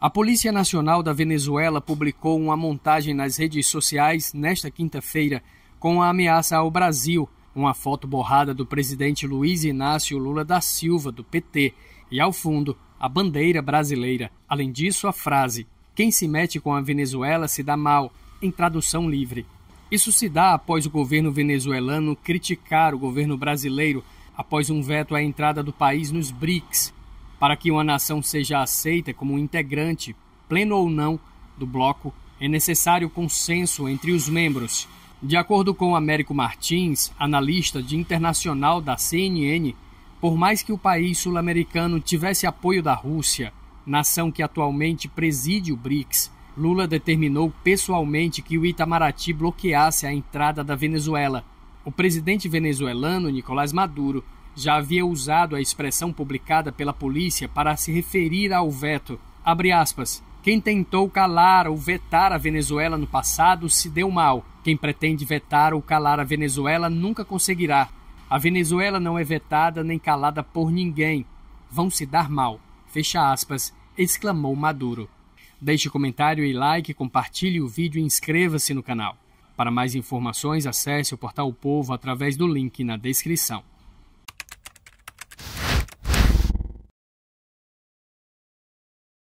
A Polícia Nacional da Venezuela publicou uma montagem nas redes sociais nesta quinta-feira com a ameaça ao Brasil, uma foto borrada do presidente Luiz Inácio Lula da Silva, do PT, e ao fundo, a bandeira brasileira. Além disso, a frase: Quem se mete com a Venezuela se dá mal, em tradução livre. Isso se dá após o governo venezuelano criticar o governo brasileiro após um veto à entrada do país nos BRICS, para que uma nação seja aceita como integrante, pleno ou não, do bloco, é necessário consenso entre os membros. De acordo com Américo Martins, analista de internacional da CNN, por mais que o país sul-americano tivesse apoio da Rússia, nação que atualmente preside o BRICS, Lula determinou pessoalmente que o Itamaraty bloqueasse a entrada da Venezuela. O presidente venezuelano Nicolás Maduro já havia usado a expressão publicada pela polícia para se referir ao veto. Aspas, Quem tentou calar ou vetar a Venezuela no passado se deu mal. Quem pretende vetar ou calar a Venezuela nunca conseguirá. A Venezuela não é vetada nem calada por ninguém. Vão se dar mal. Fecha aspas, exclamou Maduro. Deixe comentário e like, compartilhe o vídeo e inscreva-se no canal. Para mais informações, acesse o portal O Povo através do link na descrição.